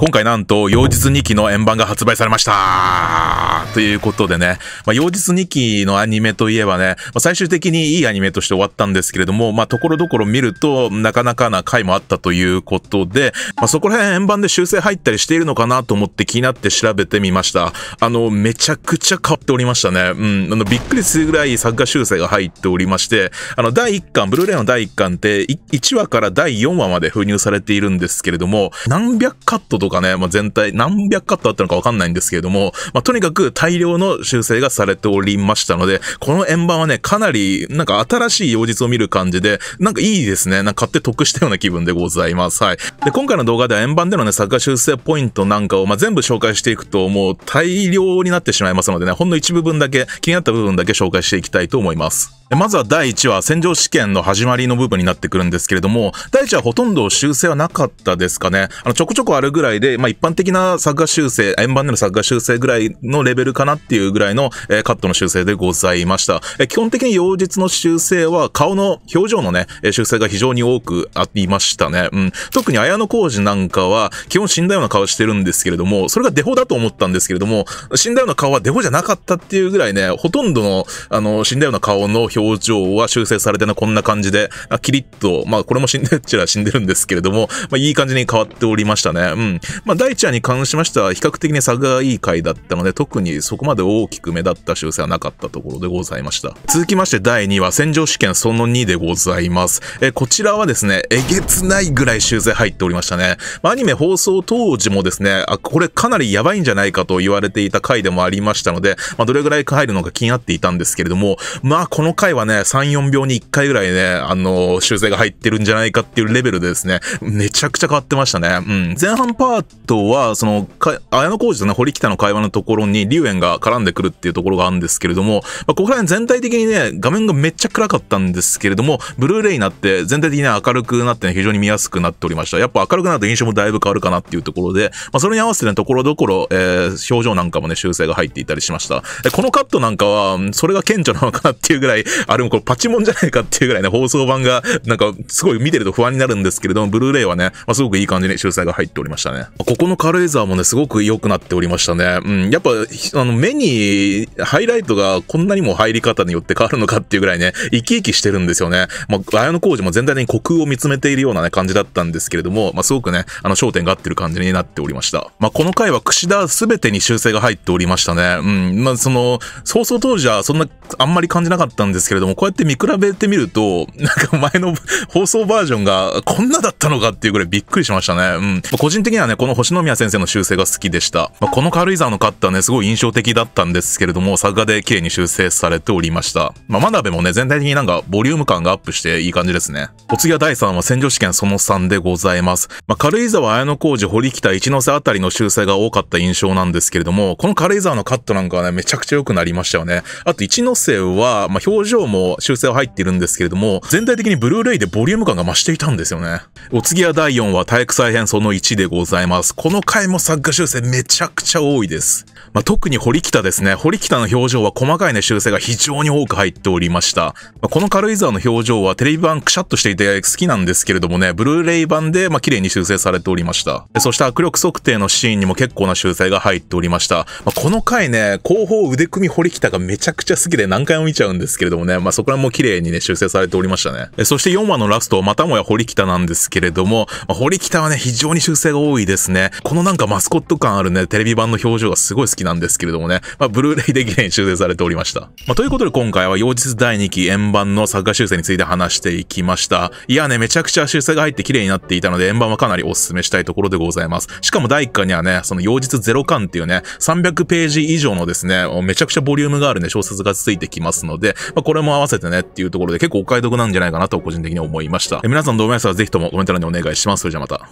今回なんと、妖日2期の円盤が発売されましたということでね、まあ、妖2期のアニメといえばね、まあ、最終的にいいアニメとして終わったんですけれども、まあ、ところどころ見ると、なかなかな回もあったということで、まあ、そこら辺円盤で修正入ったりしているのかなと思って気になって調べてみました。あの、めちゃくちゃ変わっておりましたね。うん、あの、びっくりするぐらい作画修正が入っておりまして、あの、第1巻、ブルーレイの第1巻って、1話から第4話まで封入されているんですけれども、何百カットととかね、まあ、全体何百カットあったのかわかんないんですけれども、まあ、とにかく大量の修正がされておりましたので、この円盤はね、かなり、なんか新しい妖術を見る感じで、なんかいいですね。なんか買って得したような気分でございます。はい。で、今回の動画では円盤でのね、作画修正ポイントなんかを、まあ、全部紹介していくと、もう大量になってしまいますのでね、ほんの一部分だけ、気になった部分だけ紹介していきたいと思います。まずは第1話、戦場試験の始まりの部分になってくるんですけれども、第1話ほとんど修正はなかったですかね。あの、ちょこちょこあるぐらいで、まあ、一般的な作画修正、円盤での作画修正ぐらいのレベルかなっていうぐらいの、えー、カットの修正でございました。えー、基本的に妖術の修正は、顔の表情のね、修正が非常に多くありましたね。うん。特に綾野浩二なんかは、基本死んだような顔してるんですけれども、それがデフォだと思ったんですけれども、死んだような顔はデフォじゃなかったっていうぐらいね、ほとんどの、あの、死んだような顔の表表情は修正されてな、こんな感じで、あキリッと、まあこれも死んでっちゃ死んでるんですけれども、まあいい感じに変わっておりましたね。うん。まあ大ちゃんに関しましては比較的に差がいい回だったので、特にそこまで大きく目立った修正はなかったところでございました。続きまして第2話、戦場試験その2でございます。え、こちらはですね、えげつないぐらい修正入っておりましたね。まあアニメ放送当時もですね、あ、これかなりやばいんじゃないかと言われていた回でもありましたので、まあどれぐらい入るのか気になっていたんですけれども、まあこの回回はね、3、4秒に1回ぐらいね、あの、修正が入ってるんじゃないかっていうレベルでですね、めちゃくちゃ変わってましたね。うん。前半パートは、その、か綾小路とね、堀北の会話のところに、龍炎が絡んでくるっていうところがあるんですけれども、まあ、ここら辺全体的にね、画面がめっちゃ暗かったんですけれども、ブルーレイになって、全体的に明るくなって、ね、非常に見やすくなっておりました。やっぱ明るくなると印象もだいぶ変わるかなっていうところで、まあ、それに合わせてね、ところどころ、えー、表情なんかもね、修正が入っていたりしました。このカットなんかは、それが顕著なのかなっていうぐらい、あれもこれパチモンじゃないかっていうぐらいね、放送版が、なんか、すごい見てると不安になるんですけれども、ブルーレイはね、まあ、すごくいい感じに修正が入っておりましたね。ここの軽井沢もね、すごく良くなっておりましたね。うん、やっぱ、あの、目に、ハイライトがこんなにも入り方によって変わるのかっていうぐらいね、生き生きしてるんですよね。まあ、綾小路も全体的に虚空を見つめているような、ね、感じだったんですけれども、まあ、すごくね、あの、焦点が合ってる感じになっておりました。まあ、この回は櫛田すべてに修正が入っておりましたね。うん、まあ、その、放送当時はそんな、あんまり感じなかったんですですけれども、こうやって見比べてみると、なんか前の放送バージョンがこんなだったのかっていうぐらいびっくりしましたね。うん。まあ、個人的にはね、この星宮先生の修正が好きでした。まあ、この軽井沢のカッターね、すごい印象的だったんですけれども、作画で綺麗に修正されておりました。まあ、真鍋もね、全体的になんかボリューム感がアップしていい感じですね。お次は第3話、戦場試験その3でございます。まあ、軽井沢綾小路、堀北、一ノ瀬あたりの修正が多かった印象なんですけれども、この軽井沢のカットなんかはね、めちゃくちゃ良くなりましたよね。あと一ノ瀬は、まあ、表情上も修正は入っているんですけれども、全体的にブルーレイでボリューム感が増していたんですよね。お次は第4話、体育再編その1でございます。この回も作画修正めちゃくちゃ多いです。まあ、特に堀北ですね。堀北の表情は細かいね、修正が非常に多く入っておりました。まあ、この軽井沢の表情はテレビ版くしゃっとしていて好きなんですけれどもね、ブルーレイ版でま綺麗に修正されておりました。そして握力測定のシーンにも結構な修正が入っておりました。まあ、この回ね、後方腕組み堀北がめちゃくちゃ好きで何回も見ちゃうんですけれどもね、まあ、そこらも綺麗にね、修正されておりましたね。えそして4話のラスト、またもや堀北なんですけれども、まあ、堀北はね、非常に修正が多いですね。このなんかマスコット感あるね、テレビ版の表情がすごい好きなんですけれどもね、まあ、ブルーレイで綺麗に修正されておりました。まあ、ということで今回は、妖日第2期円盤の作画修正について話していきました。いやね、めちゃくちゃ修正が入って綺麗になっていたので、円盤はかなりお勧めしたいところでございます。しかも第1巻にはね、その妖日ゼロ巻っていうね、300ページ以上のですね、めちゃくちゃボリュームがあるね、小説がついてきますので、まあこれも合わせてねっていうところで結構お買い得なんじゃないかなと個人的に思いました。皆さんど思いますかぜひともコメント欄にお願いします。それじゃまた。